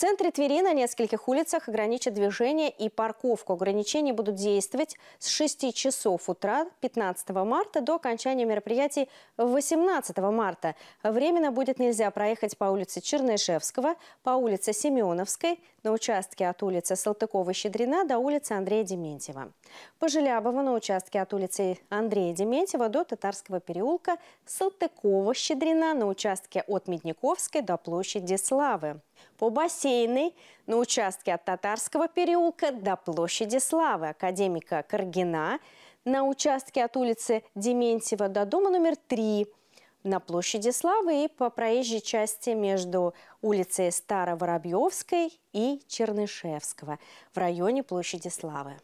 центре Твери на нескольких улицах ограничат движение и парковку. Ограничения будут действовать с 6 часов утра 15 марта до окончания мероприятий 18 марта. Временно будет нельзя проехать по улице Чернышевского, по улице Семеновской, на участке от улицы Салтыкова-Щедрина до улицы Андрея Дементьева. По Желябово на участке от улицы Андрея Дементьева до Татарского переулка, Салтыкова-Щедрина на участке от Медниковской до площади Славы по бассейной на участке от Татарского переулка до площади Славы академика Каргина, на участке от улицы Дементьева до дома номер 3 на площади Славы и по проезжей части между улицей Старо Староворобьевской и Чернышевского в районе площади Славы.